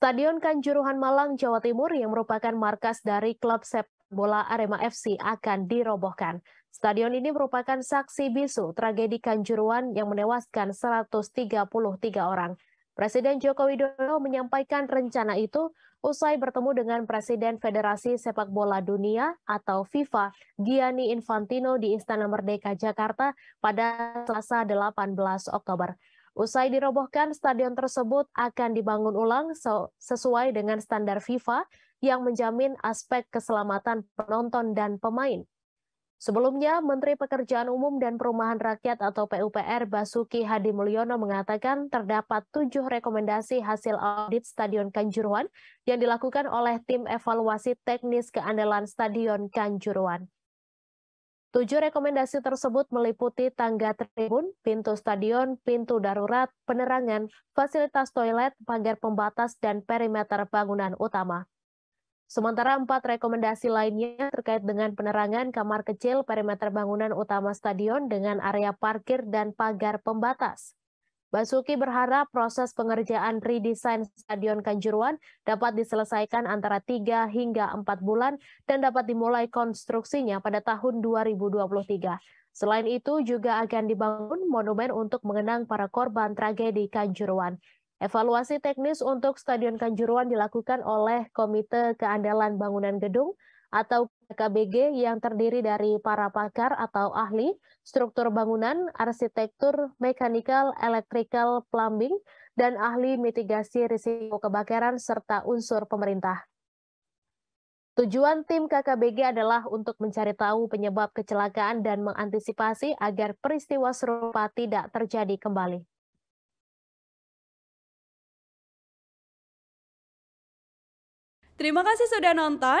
Stadion Kanjuruhan Malang, Jawa Timur yang merupakan markas dari klub sepak bola Arema FC akan dirobohkan. Stadion ini merupakan saksi bisu tragedi Kanjuruhan yang menewaskan 133 orang. Presiden Joko Widodo menyampaikan rencana itu usai bertemu dengan Presiden Federasi Sepak Bola Dunia atau FIFA, Gianni Infantino di Istana Merdeka Jakarta pada Selasa 18 Oktober. Usai dirobohkan, stadion tersebut akan dibangun ulang sesuai dengan standar FIFA yang menjamin aspek keselamatan penonton dan pemain. Sebelumnya, Menteri Pekerjaan Umum dan Perumahan Rakyat atau PUPR Basuki Hadi Mulyono mengatakan terdapat tujuh rekomendasi hasil audit Stadion Kanjuruhan yang dilakukan oleh tim evaluasi teknis keandalan Stadion Kanjuruhan. Tujuh rekomendasi tersebut meliputi tangga tribun, pintu stadion, pintu darurat, penerangan, fasilitas toilet, pagar pembatas, dan perimeter bangunan utama. Sementara empat rekomendasi lainnya terkait dengan penerangan kamar kecil perimeter bangunan utama stadion dengan area parkir dan pagar pembatas. Basuki berharap proses pengerjaan redesign Stadion Kanjuruan dapat diselesaikan antara 3 hingga 4 bulan dan dapat dimulai konstruksinya pada tahun 2023. Selain itu juga akan dibangun monumen untuk mengenang para korban tragedi Kanjuruan. Evaluasi teknis untuk Stadion Kanjuruan dilakukan oleh Komite Keandalan Bangunan Gedung atau KBG yang terdiri dari para pakar atau ahli struktur bangunan, arsitektur, mekanikal, elektrikal, plumbing, dan ahli mitigasi risiko kebakaran serta unsur pemerintah. Tujuan tim KKBG adalah untuk mencari tahu penyebab kecelakaan dan mengantisipasi agar peristiwa serupa tidak terjadi kembali. Terima kasih sudah nonton.